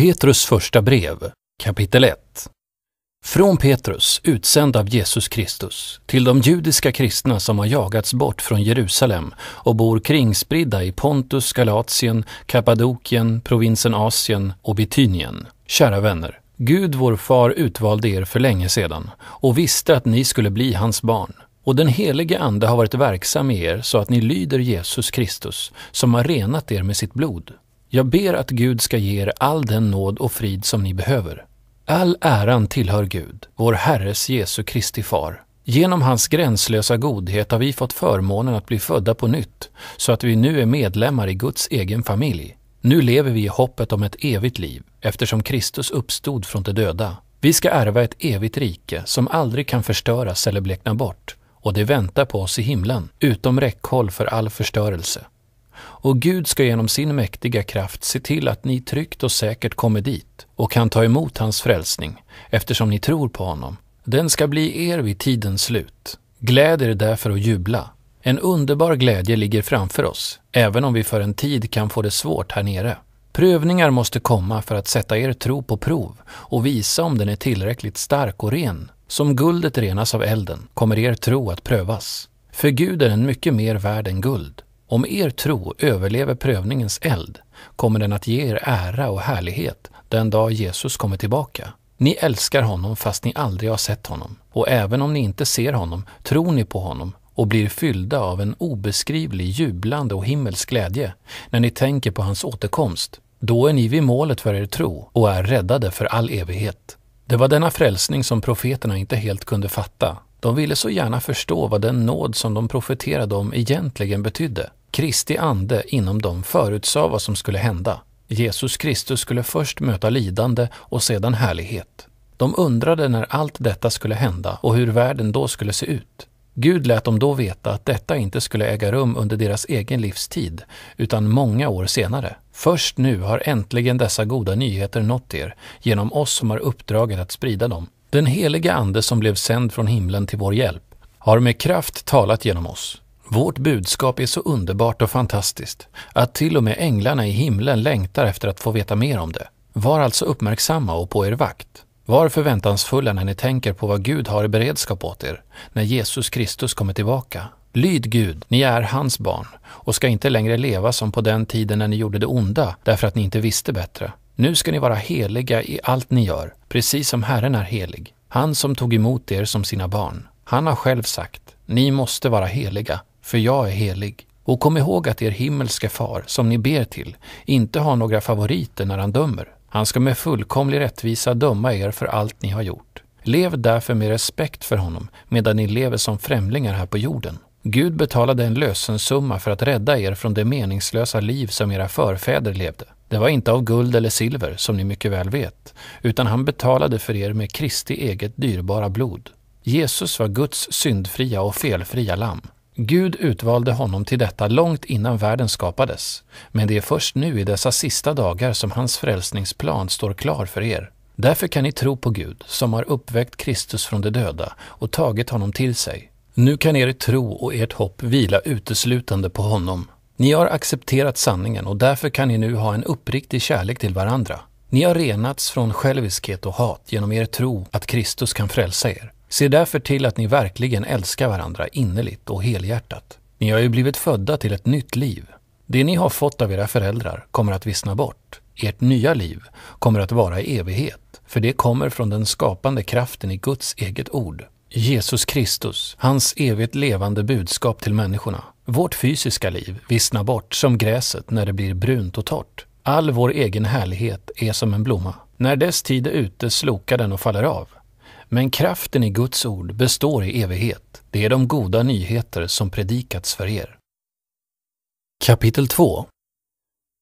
Petrus första brev, kapitel 1. Från Petrus, utsänd av Jesus Kristus, till de judiska kristna som har jagats bort från Jerusalem och bor kringspridda i Pontus, Galatien, Kappadokien, provinsen Asien och Bitynien. Kära vänner, Gud vår far utvalde er för länge sedan och visste att ni skulle bli hans barn. Och den helige Ande har varit verksam i er så att ni lyder Jesus Kristus, som har renat er med sitt blod. Jag ber att Gud ska ge er all den nåd och frid som ni behöver. All äran tillhör Gud, vår Herres Jesu Kristi Far. Genom hans gränslösa godhet har vi fått förmånen att bli födda på nytt, så att vi nu är medlemmar i Guds egen familj. Nu lever vi i hoppet om ett evigt liv, eftersom Kristus uppstod från de döda. Vi ska ärva ett evigt rike som aldrig kan förstöras eller blekna bort, och det väntar på oss i himlen, utom räckhåll för all förstörelse och Gud ska genom sin mäktiga kraft se till att ni tryggt och säkert kommer dit och kan ta emot hans frälsning, eftersom ni tror på honom. Den ska bli er vid tidens slut. Gläd er därför och jubla. En underbar glädje ligger framför oss, även om vi för en tid kan få det svårt här nere. Prövningar måste komma för att sätta er tro på prov och visa om den är tillräckligt stark och ren. Som guldet renas av elden kommer er tro att prövas. För Gud är den mycket mer värd än guld, om er tro överlever prövningens eld kommer den att ge er ära och härlighet den dag Jesus kommer tillbaka. Ni älskar honom fast ni aldrig har sett honom, och även om ni inte ser honom tror ni på honom och blir fyllda av en obeskrivlig jublande och himmelsk glädje när ni tänker på hans återkomst. Då är ni vid målet för er tro och är räddade för all evighet. Det var denna frälsning som profeterna inte helt kunde fatta. De ville så gärna förstå vad den nåd som de profeterade om egentligen betydde. Kristi ande inom dem förutsade vad som skulle hända. Jesus Kristus skulle först möta lidande och sedan härlighet. De undrade när allt detta skulle hända och hur världen då skulle se ut. Gud lät dem då veta att detta inte skulle äga rum under deras egen livstid, utan många år senare. Först nu har äntligen dessa goda nyheter nått er, genom oss som har uppdraget att sprida dem. Den heliga Ande som blev sänd från himlen till vår hjälp har med kraft talat genom oss. Vårt budskap är så underbart och fantastiskt att till och med änglarna i himlen längtar efter att få veta mer om det. Var alltså uppmärksamma och på er vakt. Var förväntansfulla när ni tänker på vad Gud har i beredskap åt er när Jesus Kristus kommer tillbaka. Lyd Gud, ni är hans barn och ska inte längre leva som på den tiden när ni gjorde det onda därför att ni inte visste bättre. Nu ska ni vara heliga i allt ni gör, precis som Herren är helig, han som tog emot er som sina barn. Han har själv sagt, ni måste vara heliga för jag är helig. Och kom ihåg att er himmelske far, som ni ber till, inte har några favoriter när han dömer. Han ska med fullkomlig rättvisa döma er för allt ni har gjort. Lev därför med respekt för honom medan ni lever som främlingar här på jorden. Gud betalade en lösensumma för att rädda er från det meningslösa liv som era förfäder levde. Det var inte av guld eller silver, som ni mycket väl vet, utan han betalade för er med Kristi eget dyrbara blod. Jesus var Guds syndfria och felfria lamm. Gud utvalde honom till detta långt innan världen skapades, men det är först nu i dessa sista dagar som hans frälsningsplan står klar för er. Därför kan ni tro på Gud, som har uppväckt Kristus från de döda och tagit honom till sig. Nu kan er tro och ert hopp vila uteslutande på honom. Ni har accepterat sanningen och därför kan ni nu ha en uppriktig kärlek till varandra. Ni har renats från själviskhet och hat genom er tro att Kristus kan frälsa er. Se därför till att ni verkligen älskar varandra innerligt och helhjärtat. Ni har ju blivit födda till ett nytt liv. Det ni har fått av era föräldrar kommer att vissna bort. Ert nya liv kommer att vara i evighet, för det kommer från den skapande kraften i Guds eget ord. Jesus Kristus, hans evigt levande budskap till människorna. Vårt fysiska liv vissnar bort som gräset när det blir brunt och torrt. All vår egen härlighet är som en blomma. När dess tid är ute slokar den och faller av. Men kraften i Guds ord består i evighet. Det är de goda nyheter som predikats för er. Kapitel 2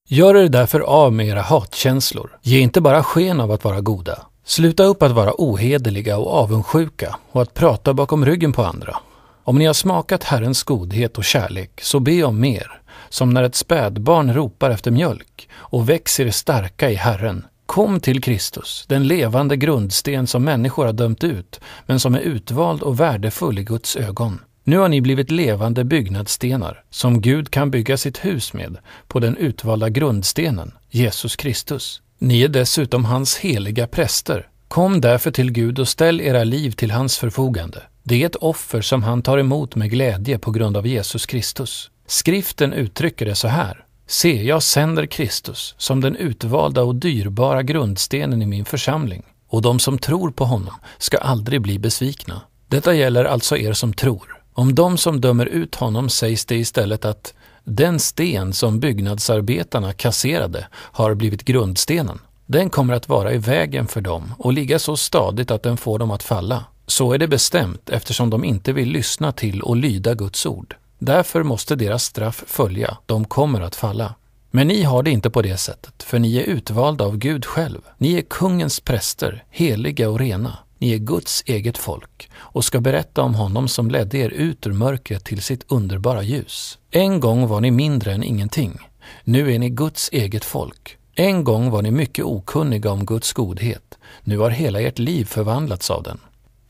Gör er därför av med era hatkänslor. Ge inte bara sken av att vara goda. Sluta upp att vara ohederliga och avundsjuka och att prata bakom ryggen på andra. Om ni har smakat Herrens godhet och kärlek, så be om mer, som när ett spädbarn ropar efter mjölk, och växer starka i Herren, Kom till Kristus, den levande grundsten som människor har dömt ut, men som är utvald och värdefull i Guds ögon. Nu har ni blivit levande byggnadsstenar, som Gud kan bygga sitt hus med, på den utvalda grundstenen, Jesus Kristus. Ni är dessutom hans heliga präster. Kom därför till Gud och ställ era liv till hans förfogande. Det är ett offer som han tar emot med glädje på grund av Jesus Kristus. Skriften uttrycker det så här. Se, jag sänder Kristus som den utvalda och dyrbara grundstenen i min församling, och de som tror på honom ska aldrig bli besvikna. Detta gäller alltså er som tror. Om de som dömer ut honom sägs det istället att den sten som byggnadsarbetarna kasserade har blivit grundstenen. Den kommer att vara i vägen för dem och ligga så stadigt att den får dem att falla. Så är det bestämt eftersom de inte vill lyssna till och lyda Guds ord. Därför måste deras straff följa, de kommer att falla. Men ni har det inte på det sättet, för ni är utvalda av Gud själv. Ni är kungens präster, heliga och rena. Ni är Guds eget folk och ska berätta om honom som ledde er ut ur mörkret till sitt underbara ljus. En gång var ni mindre än ingenting. Nu är ni Guds eget folk. En gång var ni mycket okunniga om Guds godhet. Nu har hela ert liv förvandlats av den.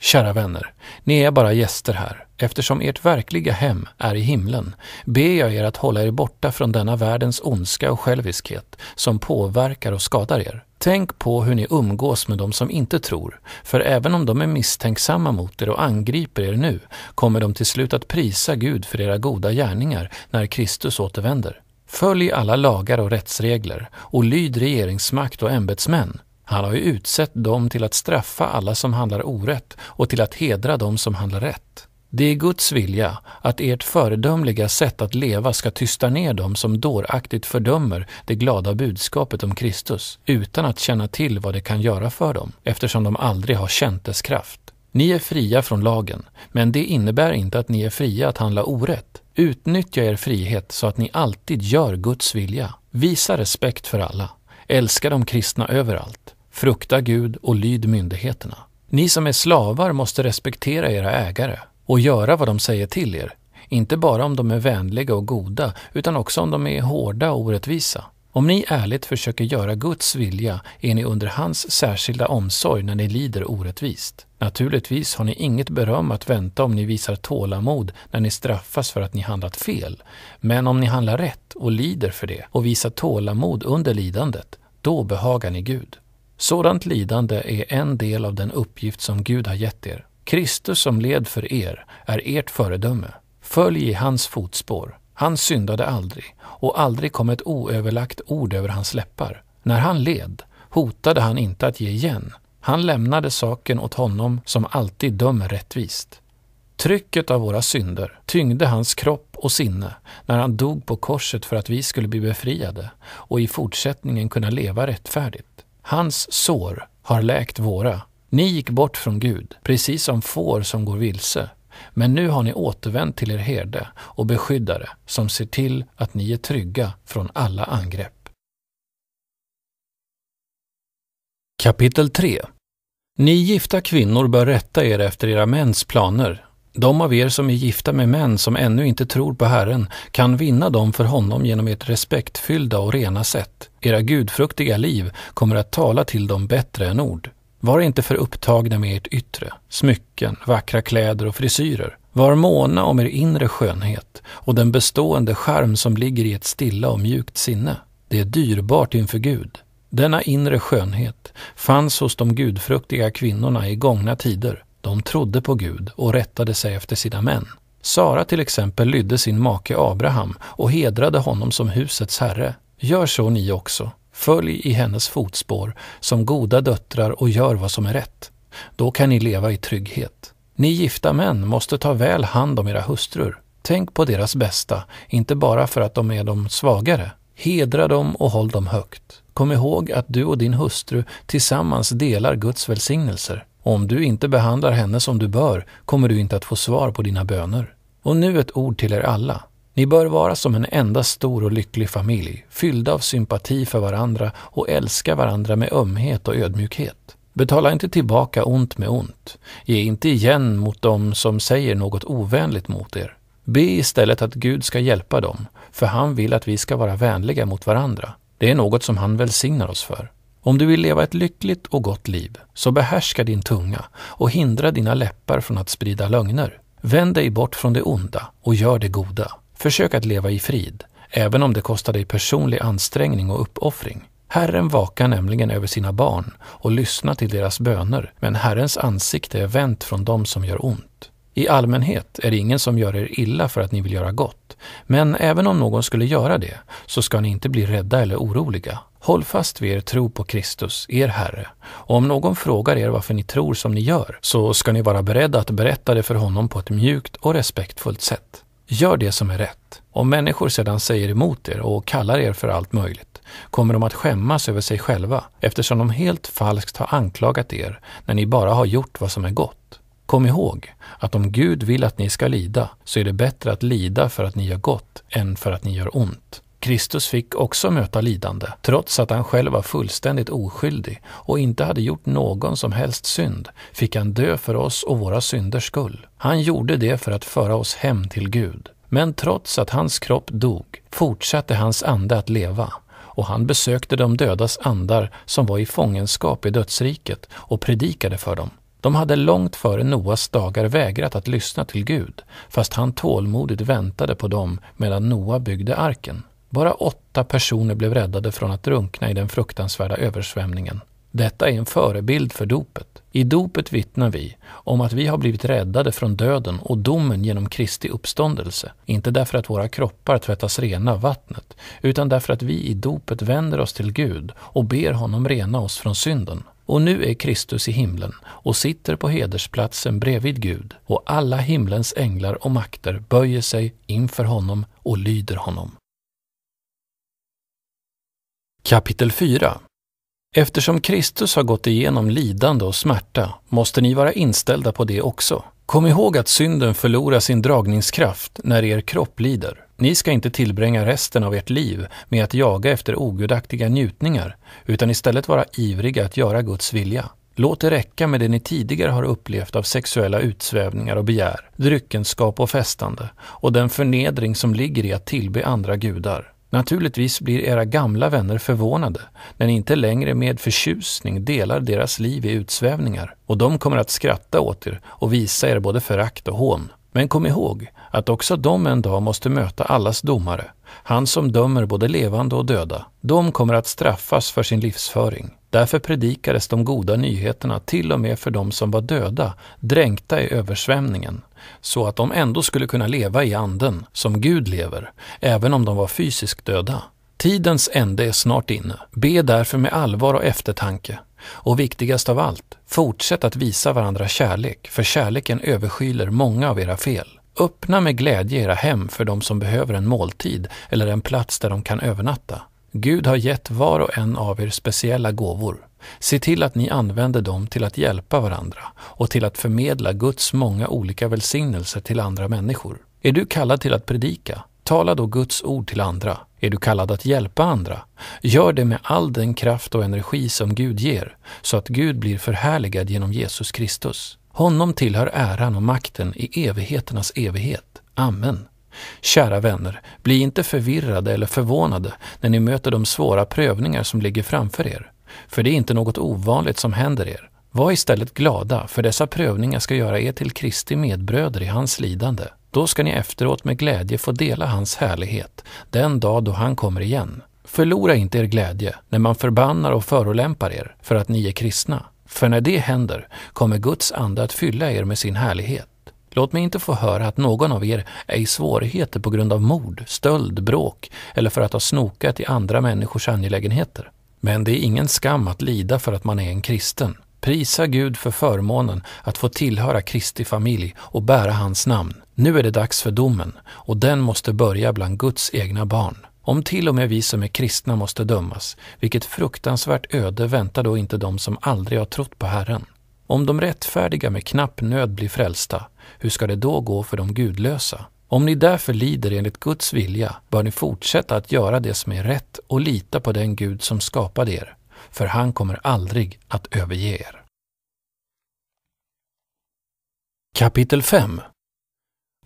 Kära vänner, ni är bara gäster här. Eftersom ert verkliga hem är i himlen ber jag er att hålla er borta från denna världens ondska och själviskhet som påverkar och skadar er. Tänk på hur ni umgås med dem som inte tror, för även om de är misstänksamma mot er och angriper er nu kommer de till slut att prisa Gud för era goda gärningar när Kristus återvänder. Följ alla lagar och rättsregler och lyd regeringsmakt och ämbetsmän. Han har ju utsett dem till att straffa alla som handlar orätt och till att hedra dem som handlar rätt. Det är Guds vilja att ert föredömliga sätt att leva ska tysta ner dem som dåraktigt fördömer det glada budskapet om Kristus utan att känna till vad det kan göra för dem, eftersom de aldrig har känt dess kraft. Ni är fria från lagen, men det innebär inte att ni är fria att handla orätt. Utnyttja er frihet så att ni alltid gör Guds vilja. Visa respekt för alla. Älska de kristna överallt. Frukta Gud och lyd myndigheterna. Ni som är slavar måste respektera era ägare och göra vad de säger till er. Inte bara om de är vänliga och goda, utan också om de är hårda och orättvisa. Om ni ärligt försöker göra Guds vilja är ni under hans särskilda omsorg när ni lider orättvist. Naturligtvis har ni inget beröm att vänta om ni visar tålamod när ni straffas för att ni handlat fel. Men om ni handlar rätt och lider för det och visar tålamod under lidandet, då behagar ni Gud. Sådant lidande är en del av den uppgift som Gud har gett er. Kristus som led för er är ert föredöme. Följ i hans fotspår. Han syndade aldrig, och aldrig kom ett oöverlagt ord över hans läppar. När han led hotade han inte att ge igen. Han lämnade saken åt honom som alltid dömer rättvist. Trycket av våra synder tyngde hans kropp och sinne när han dog på korset för att vi skulle bli befriade och i fortsättningen kunna leva rättfärdigt. Hans sår har läkt våra ni gick bort från Gud, precis som får som går vilse. Men nu har ni återvänt till er herde och beskyddare som ser till att ni är trygga från alla angrepp. Kapitel 3 Ni gifta kvinnor bör rätta er efter era mäns planer. De av er som är gifta med män som ännu inte tror på Herren kan vinna dem för honom genom ert respektfyllda och rena sätt. Era gudfruktiga liv kommer att tala till dem bättre än ord. Var inte för upptagna med ert yttre, smycken, vackra kläder och frisyrer. Var måna om er inre skönhet och den bestående charm som ligger i ett stilla och mjukt sinne. Det är dyrbart inför Gud. Denna inre skönhet fanns hos de gudfruktiga kvinnorna i gångna tider. De trodde på Gud och rättade sig efter sina män. Sara till exempel lydde sin make Abraham och hedrade honom som husets herre. Gör så ni också. Följ i hennes fotspår som goda döttrar och gör vad som är rätt. Då kan ni leva i trygghet. Ni gifta män måste ta väl hand om era hustrur. Tänk på deras bästa, inte bara för att de är de svagare. Hedra dem och håll dem högt. Kom ihåg att du och din hustru tillsammans delar Guds välsignelser. Om du inte behandlar henne som du bör kommer du inte att få svar på dina böner. Och nu ett ord till er alla. Ni bör vara som en enda stor och lycklig familj, fyllda av sympati för varandra och älska varandra med ömhet och ödmjukhet. Betala inte tillbaka ont med ont. Ge inte igen mot dem som säger något ovänligt mot er. Be istället att Gud ska hjälpa dem, för han vill att vi ska vara vänliga mot varandra. Det är något som han välsignar oss för. Om du vill leva ett lyckligt och gott liv, så behärska din tunga och hindra dina läppar från att sprida lögner. Vänd dig bort från det onda och gör det goda. Försök att leva i frid, även om det kostar dig personlig ansträngning och uppoffring. Herren vakar nämligen över sina barn och lyssnar till deras böner, men Herrens ansikte är vänt från dem som gör ont. I allmänhet är det ingen som gör er illa för att ni vill göra gott, men även om någon skulle göra det så ska ni inte bli rädda eller oroliga. Håll fast vid er tro på Kristus, er Herre, och om någon frågar er varför ni tror som ni gör så ska ni vara beredda att berätta det för honom på ett mjukt och respektfullt sätt. Gör det som är rätt. Om människor sedan säger emot er och kallar er för allt möjligt kommer de att skämmas över sig själva eftersom de helt falskt har anklagat er när ni bara har gjort vad som är gott. Kom ihåg att om Gud vill att ni ska lida så är det bättre att lida för att ni gör gott än för att ni gör ont. Kristus fick också möta lidande, trots att han själv var fullständigt oskyldig och inte hade gjort någon som helst synd, fick han dö för oss och våra synders skull. Han gjorde det för att föra oss hem till Gud. Men trots att hans kropp dog fortsatte hans ande att leva och han besökte de dödas andar som var i fångenskap i dödsriket och predikade för dem. De hade långt före Noas dagar vägrat att lyssna till Gud, fast han tålmodigt väntade på dem medan Noa byggde arken. Bara åtta personer blev räddade från att drunkna i den fruktansvärda översvämningen. Detta är en förebild för dopet. I dopet vittnar vi om att vi har blivit räddade från döden och domen genom Kristi uppståndelse. Inte därför att våra kroppar tvättas rena av vattnet, utan därför att vi i dopet vänder oss till Gud och ber honom rena oss från synden. Och nu är Kristus i himlen och sitter på hedersplatsen bredvid Gud och alla himlens änglar och makter böjer sig inför honom och lyder honom. Kapitel 4 Eftersom Kristus har gått igenom lidande och smärta måste ni vara inställda på det också. Kom ihåg att synden förlorar sin dragningskraft när er kropp lider. Ni ska inte tillbringa resten av ert liv med att jaga efter ogudaktiga njutningar, utan istället vara ivriga att göra Guds vilja. Låt det räcka med det ni tidigare har upplevt av sexuella utsvävningar och begär, dryckenskap och festande och den förnedring som ligger i att tillbe andra gudar. Naturligtvis blir era gamla vänner förvånade när ni inte längre med förtjusning delar deras liv i utsvävningar och de kommer att skratta åt er och visa er både förakt och hån. Men kom ihåg att också de en dag måste möta allas domare, han som dömer både levande och döda. De kommer att straffas för sin livsföring. Därför predikades de goda nyheterna till och med för de som var döda, dränkta i översvämningen så att de ändå skulle kunna leva i anden som Gud lever, även om de var fysiskt döda. Tidens ände är snart inne. Be därför med allvar och eftertanke. Och viktigast av allt, fortsätt att visa varandra kärlek, för kärleken överskyler många av era fel. Öppna med glädje era hem för de som behöver en måltid eller en plats där de kan övernatta. Gud har gett var och en av er speciella gåvor. Se till att ni använder dem till att hjälpa varandra och till att förmedla Guds många olika välsignelser till andra människor. Är du kallad till att predika? Tala då Guds ord till andra. Är du kallad att hjälpa andra? Gör det med all den kraft och energi som Gud ger, så att Gud blir förhärligad genom Jesus Kristus. Honom tillhör äran och makten i evigheternas evighet. Amen. Kära vänner, bli inte förvirrade eller förvånade när ni möter de svåra prövningar som ligger framför er. För det är inte något ovanligt som händer er. Var istället glada, för dessa prövningar ska göra er till Kristi medbröder i hans lidande. Då ska ni efteråt med glädje få dela hans härlighet, den dag då han kommer igen. Förlora inte er glädje när man förbannar och förolämpar er för att ni är kristna. För när det händer kommer Guds ande att fylla er med sin härlighet. Låt mig inte få höra att någon av er är i svårigheter på grund av mord, stöld, bråk eller för att ha snokat i andra människors angelägenheter. Men det är ingen skam att lida för att man är en kristen. Prisa Gud för förmånen att få tillhöra Kristi familj och bära hans namn. Nu är det dags för domen och den måste börja bland Guds egna barn. Om till och med vi som är kristna måste dömas, vilket fruktansvärt öde väntar då inte de som aldrig har trott på Herren? Om de rättfärdiga med knapp nöd blir frälsta, hur ska det då gå för de gudlösa? Om ni därför lider enligt Guds vilja bör ni fortsätta att göra det som är rätt och lita på den Gud som skapade er, för han kommer aldrig att överge er. Kapitel 5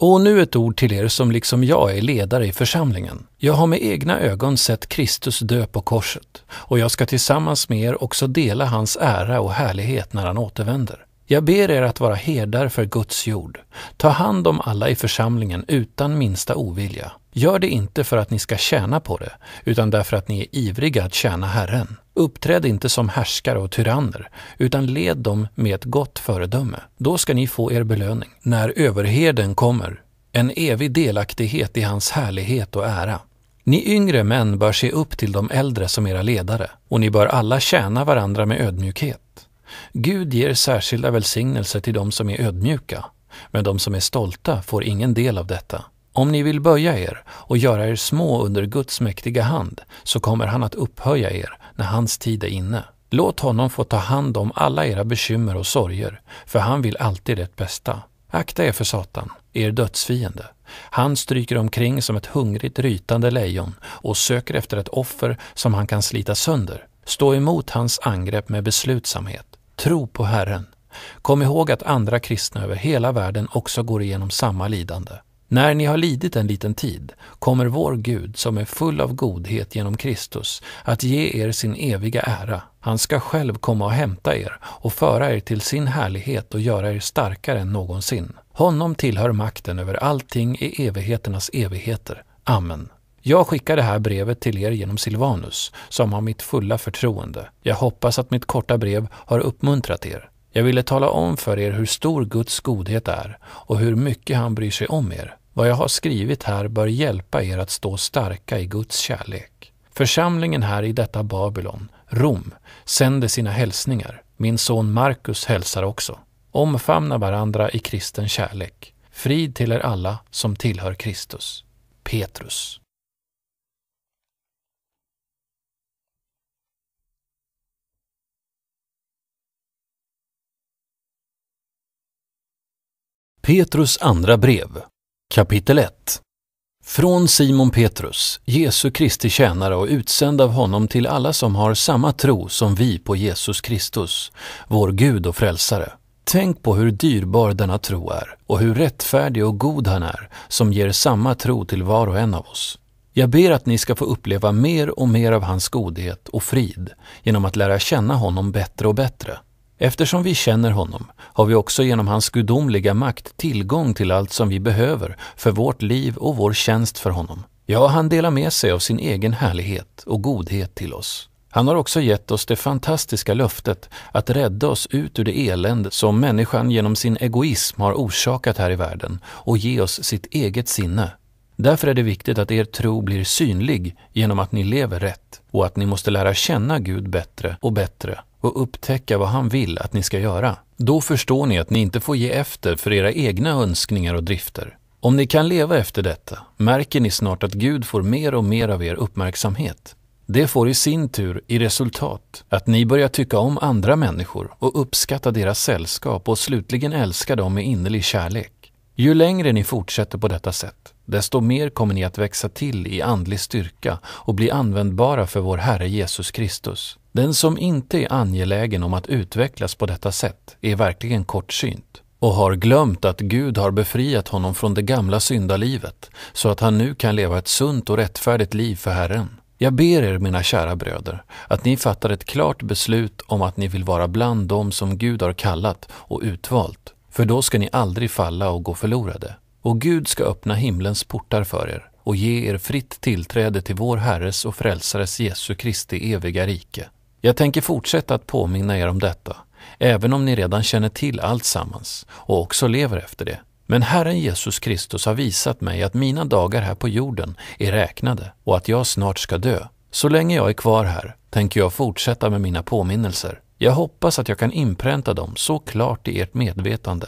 Och nu ett ord till er som liksom jag är ledare i församlingen. Jag har med egna ögon sett Kristus dö på korset och jag ska tillsammans med er också dela hans ära och härlighet när han återvänder. Jag ber er att vara herdar för Guds jord. Ta hand om alla i församlingen utan minsta ovilja. Gör det inte för att ni ska tjäna på det, utan därför att ni är ivriga att tjäna Herren. Uppträd inte som härskare och tyranner, utan led dem med ett gott föredöme. Då ska ni få er belöning. När överherden kommer, en evig delaktighet i hans härlighet och ära. Ni yngre män bör se upp till de äldre som era ledare, och ni bör alla tjäna varandra med ödmjukhet. Gud ger särskilda välsignelser till de som är ödmjuka, men de som är stolta får ingen del av detta. Om ni vill böja er och göra er små under Guds mäktiga hand, så kommer han att upphöja er när hans tid är inne. Låt honom få ta hand om alla era bekymmer och sorger, för han vill alltid ert bästa. Akta er för Satan, er dödsfiende. Han stryker omkring som ett hungrigt rytande lejon och söker efter ett offer som han kan slita sönder. Stå emot hans angrepp med beslutsamhet. Tro på Herren. Kom ihåg att andra kristna över hela världen också går igenom samma lidande. När ni har lidit en liten tid kommer vår Gud, som är full av godhet genom Kristus, att ge er sin eviga ära. Han ska själv komma och hämta er och föra er till sin härlighet och göra er starkare än någonsin. Honom tillhör makten över allting i evigheternas evigheter. Amen. Jag skickar det här brevet till er genom Silvanus, som har mitt fulla förtroende. Jag hoppas att mitt korta brev har uppmuntrat er. Jag ville tala om för er hur stor Guds godhet är och hur mycket han bryr sig om er. Vad jag har skrivit här bör hjälpa er att stå starka i Guds kärlek. Församlingen här i detta Babylon, Rom, sänder sina hälsningar. Min son Markus hälsar också. Omfamna varandra i kristen kärlek. Frid till er alla som tillhör Kristus. Petrus. Petrus andra brev Kapitel 1 Från Simon Petrus, Jesu Kristi tjänare och utsänd av honom till alla som har samma tro som vi på Jesus Kristus, vår Gud och frälsare. Tänk på hur dyrbar denna tro är och hur rättfärdig och god han är som ger samma tro till var och en av oss. Jag ber att ni ska få uppleva mer och mer av hans godhet och frid genom att lära känna honom bättre och bättre. Eftersom vi känner honom har vi också genom hans gudomliga makt tillgång till allt som vi behöver för vårt liv och vår tjänst för honom. Ja, han delar med sig av sin egen härlighet och godhet till oss. Han har också gett oss det fantastiska löftet att rädda oss ut ur det elände som människan genom sin egoism har orsakat här i världen och ge oss sitt eget sinne. Därför är det viktigt att er tro blir synlig genom att ni lever rätt och att ni måste lära känna Gud bättre och bättre och upptäcka vad han vill att ni ska göra. Då förstår ni att ni inte får ge efter för era egna önskningar och drifter. Om ni kan leva efter detta märker ni snart att Gud får mer och mer av er uppmärksamhet. Det får i sin tur i resultat att ni börjar tycka om andra människor och uppskatta deras sällskap och slutligen älska dem med innerlig kärlek. Ju längre ni fortsätter på detta sätt, desto mer kommer ni att växa till i andlig styrka och bli användbara för vår Herre Jesus Kristus. Den som inte är angelägen om att utvecklas på detta sätt är verkligen kortsynt och har glömt att Gud har befriat honom från det gamla syndalivet så att han nu kan leva ett sunt och rättfärdigt liv för Herren. Jag ber er, mina kära bröder, att ni fattar ett klart beslut om att ni vill vara bland dem som Gud har kallat och utvalt, för då ska ni aldrig falla och gå förlorade. Och Gud ska öppna himlens portar för er och ge er fritt tillträde till vår Herres och Frälsares Jesu Kristi eviga rike. Jag tänker fortsätta att påminna er om detta, även om ni redan känner till allt sammans och också lever efter det. Men Herren Jesus Kristus har visat mig att mina dagar här på jorden är räknade och att jag snart ska dö. Så länge jag är kvar här tänker jag fortsätta med mina påminnelser. Jag hoppas att jag kan inpränta dem så klart i ert medvetande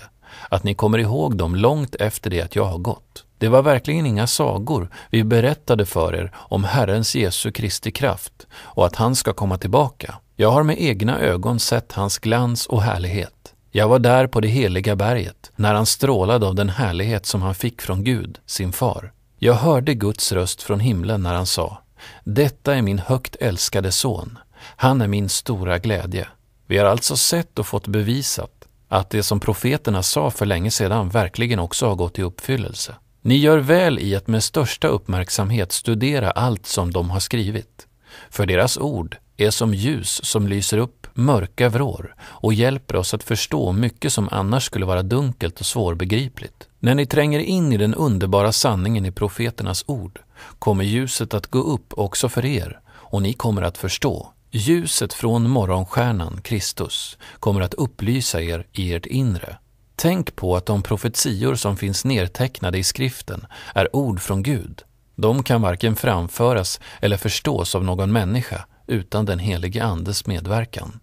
att ni kommer ihåg dem långt efter det att jag har gått. Det var verkligen inga sagor vi berättade för er om Herrens Jesu Kristi kraft och att han ska komma tillbaka. Jag har med egna ögon sett hans glans och härlighet. Jag var där på det heliga berget, när han strålade av den härlighet som han fick från Gud, sin far. Jag hörde Guds röst från himlen när han sa, Detta är min högt älskade son. Han är min stora glädje. Vi har alltså sett och fått bevisat att det som profeterna sa för länge sedan verkligen också har gått i uppfyllelse. Ni gör väl i att med största uppmärksamhet studera allt som de har skrivit, för deras ord är som ljus som lyser upp mörka vrår och hjälper oss att förstå mycket som annars skulle vara dunkelt och svårbegripligt. När ni tränger in i den underbara sanningen i profeternas ord kommer ljuset att gå upp också för er och ni kommer att förstå. Ljuset från morgonstjärnan Kristus kommer att upplysa er i ert inre Tänk på att de profetior som finns nedtecknade i skriften är ord från Gud. De kan varken framföras eller förstås av någon människa utan den helige Andes medverkan.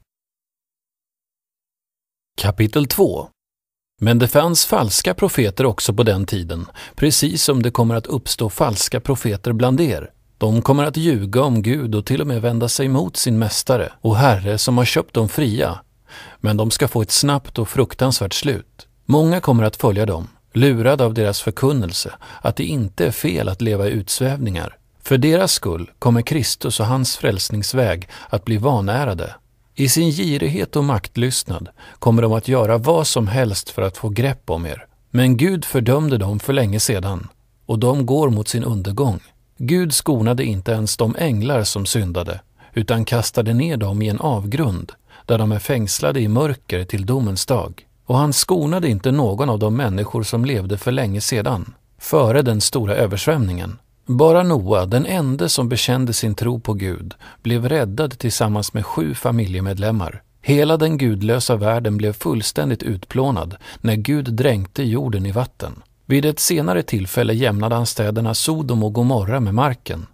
Kapitel 2 Men det fanns falska profeter också på den tiden, precis som det kommer att uppstå falska profeter bland er. De kommer att ljuga om Gud och till och med vända sig mot sin mästare och Herre som har köpt dem fria men de ska få ett snabbt och fruktansvärt slut. Många kommer att följa dem, lurade av deras förkunnelse att det inte är fel att leva i utsvävningar. För deras skull kommer Kristus och hans frälsningsväg att bli vanärade. I sin girighet och maktlystnad kommer de att göra vad som helst för att få grepp om er. Men Gud fördömde dem för länge sedan och de går mot sin undergång. Gud skonade inte ens de änglar som syndade utan kastade ner dem i en avgrund där de är fängslade i mörker till domens dag. Och han skonade inte någon av de människor som levde för länge sedan, före den stora översvämningen. Bara Noa, den ende som bekände sin tro på Gud, blev räddad tillsammans med sju familjemedlemmar. Hela den gudlösa världen blev fullständigt utplånad när Gud dränkte jorden i vatten. Vid ett senare tillfälle jämnade han städerna Sodom och Gomorra med marken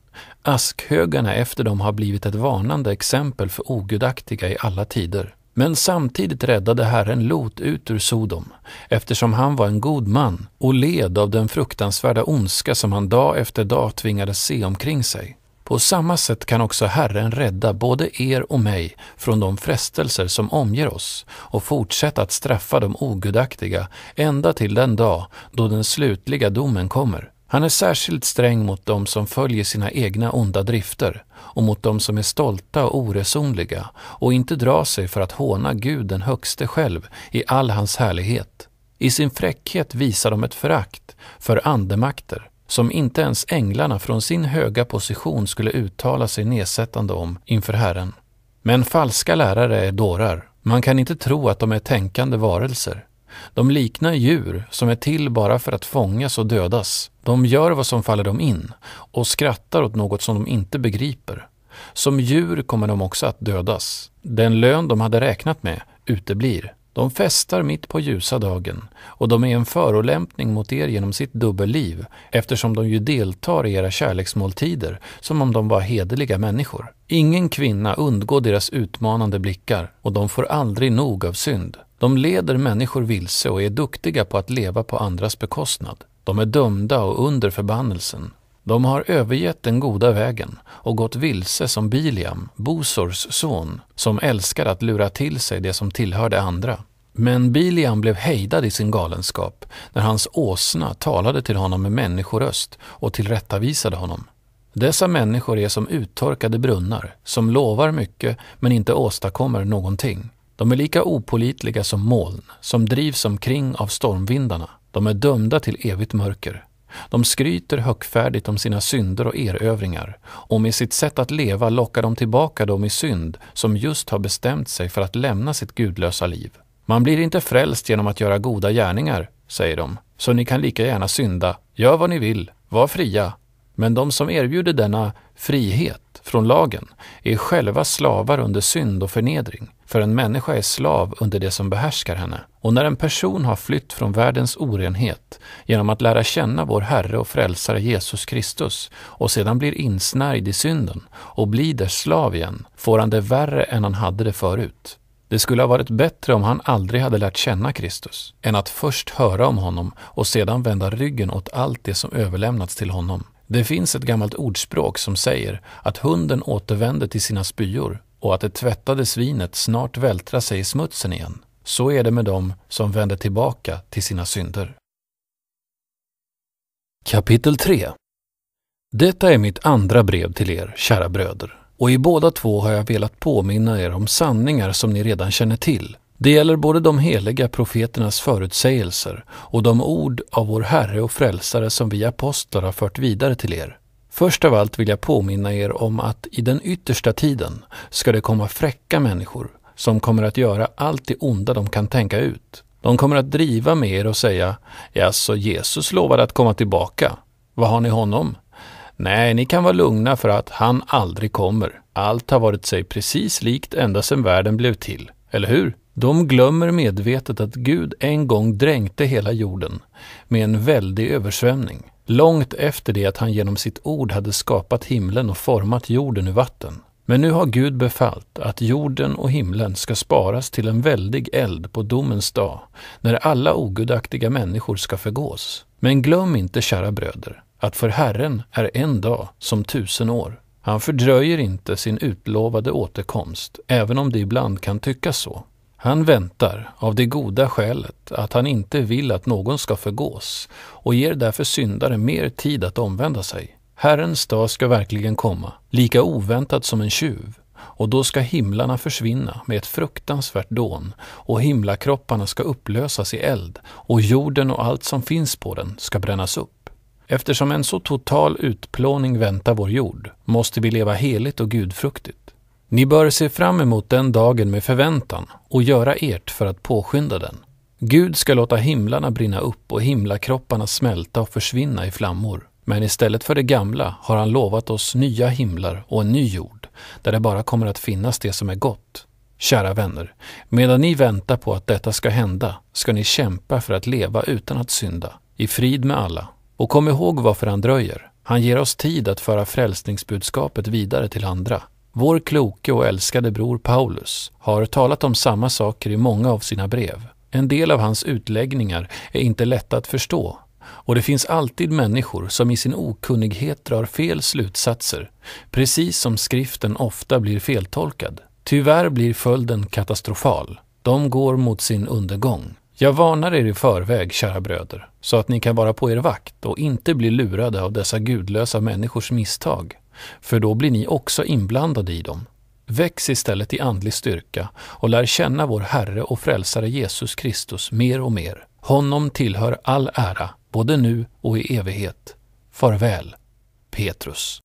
Askhögarna efter dem har blivit ett varnande exempel för ogudaktiga i alla tider. Men samtidigt räddade Herren Lot ut ur Sodom, eftersom han var en god man och led av den fruktansvärda ondska som han dag efter dag tvingades se omkring sig. På samma sätt kan också Herren rädda både er och mig från de frestelser som omger oss och fortsätta att straffa de ogudaktiga ända till den dag då den slutliga domen kommer. Han är särskilt sträng mot dem som följer sina egna onda drifter och mot dem som är stolta och oresonliga och inte drar sig för att håna Gud den högste själv i all hans härlighet. I sin fräckhet visar de ett förakt för andemakter som inte ens änglarna från sin höga position skulle uttala sig nedsättande om inför Herren. Men falska lärare är dårar. Man kan inte tro att de är tänkande varelser. De liknar djur som är till bara för att fångas och dödas. De gör vad som faller dem in och skrattar åt något som de inte begriper. Som djur kommer de också att dödas. Den lön de hade räknat med uteblir. De festar mitt på ljusa dagen och de är en förolämpning mot er genom sitt dubbelliv eftersom de ju deltar i era kärleksmåltider som om de var hederliga människor. Ingen kvinna undgår deras utmanande blickar och de får aldrig nog av synd. De leder människor vilse och är duktiga på att leva på andras bekostnad. De är dömda och under förbannelsen. De har övergett den goda vägen och gått vilse som Biliam, Bosors son, som älskar att lura till sig det som tillhör tillhörde andra. Men Biliam blev hejdad i sin galenskap när hans åsna talade till honom med människoröst och tillrättavisade honom. Dessa människor är som uttorkade brunnar, som lovar mycket men inte åstadkommer någonting. De är lika opolitliga som moln som drivs omkring av stormvindarna. De är dömda till evigt mörker. De skryter högfärdigt om sina synder och erövringar och med sitt sätt att leva lockar de tillbaka dem i synd som just har bestämt sig för att lämna sitt gudlösa liv. Man blir inte frälst genom att göra goda gärningar, säger de, så ni kan lika gärna synda. Gör vad ni vill, var fria. Men de som erbjuder denna frihet från lagen är själva slavar under synd och förnedring för en människa är slav under det som behärskar henne. Och när en person har flytt från världens orenhet genom att lära känna vår Herre och Frälsare Jesus Kristus och sedan blir insnärjd i synden och blir dess slav igen, får han det värre än han hade det förut. Det skulle ha varit bättre om han aldrig hade lärt känna Kristus, än att först höra om honom och sedan vända ryggen åt allt det som överlämnats till honom. Det finns ett gammalt ordspråk som säger att hunden återvänder till sina spyor och att det tvättade svinet snart vältrar sig i smutsen igen. Så är det med dem som vänder tillbaka till sina synder. Kapitel 3 Detta är mitt andra brev till er, kära bröder, och i båda två har jag velat påminna er om sanningar som ni redan känner till. Det gäller både de heliga profeternas förutsägelser och de ord av vår Herre och Frälsare som vi apostlar har fört vidare till er Först av allt vill jag påminna er om att i den yttersta tiden ska det komma fräcka människor som kommer att göra allt det onda de kan tänka ut. De kommer att driva med er och säga ”Jaså, Jesus lovade att komma tillbaka. Vad har ni honom?” Nej, ni kan vara lugna för att han aldrig kommer. Allt har varit sig precis likt ända sedan världen blev till, eller hur? De glömmer medvetet att Gud en gång dränkte hela jorden med en väldig översvämning långt efter det att han genom sitt ord hade skapat himlen och format jorden ur vatten. Men nu har Gud befallt att jorden och himlen ska sparas till en väldig eld på domens dag, när alla ogudaktiga människor ska förgås. Men glöm inte, kära bröder, att för Herren är en dag som tusen år. Han fördröjer inte sin utlovade återkomst, även om det ibland kan tyckas så. Han väntar av det goda skälet att han inte vill att någon ska förgås och ger därför syndare mer tid att omvända sig. Herrens dag ska verkligen komma, lika oväntat som en tjuv, och då ska himlarna försvinna med ett fruktansvärt dån och himlakropparna ska upplösas i eld och jorden och allt som finns på den ska brännas upp. Eftersom en så total utplåning väntar vår jord måste vi leva heligt och gudfruktigt. Ni bör se fram emot den dagen med förväntan och göra ert för att påskynda den. Gud ska låta himlarna brinna upp och himlakropparna smälta och försvinna i flammor. Men istället för det gamla har han lovat oss nya himlar och en ny jord, där det bara kommer att finnas det som är gott. Kära vänner, medan ni väntar på att detta ska hända ska ni kämpa för att leva utan att synda, i frid med alla. Och kom ihåg varför han dröjer. Han ger oss tid att föra frälsningsbudskapet vidare till andra. Vår kloke och älskade bror Paulus har talat om samma saker i många av sina brev. En del av hans utläggningar är inte lätta att förstå och det finns alltid människor som i sin okunnighet drar fel slutsatser, precis som skriften ofta blir feltolkad. Tyvärr blir följden katastrofal. De går mot sin undergång. Jag varnar er i förväg, kära bröder, så att ni kan vara på er vakt och inte bli lurade av dessa gudlösa människors misstag för då blir ni också inblandade i dem. Väx istället i andlig styrka och lär känna vår Herre och Frälsare Jesus Kristus mer och mer. Honom tillhör all ära, både nu och i evighet. Farväl, Petrus.